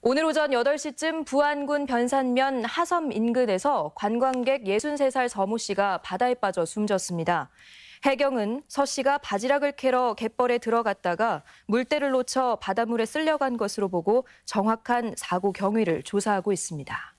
오늘 오전 8시쯤 부안군 변산면 하섬 인근에서 관광객 63살 서모 씨가 바다에 빠져 숨졌습니다. 해경은 서 씨가 바지락을 캐러 갯벌에 들어갔다가 물때를 놓쳐 바닷물에 쓸려간 것으로 보고 정확한 사고 경위를 조사하고 있습니다.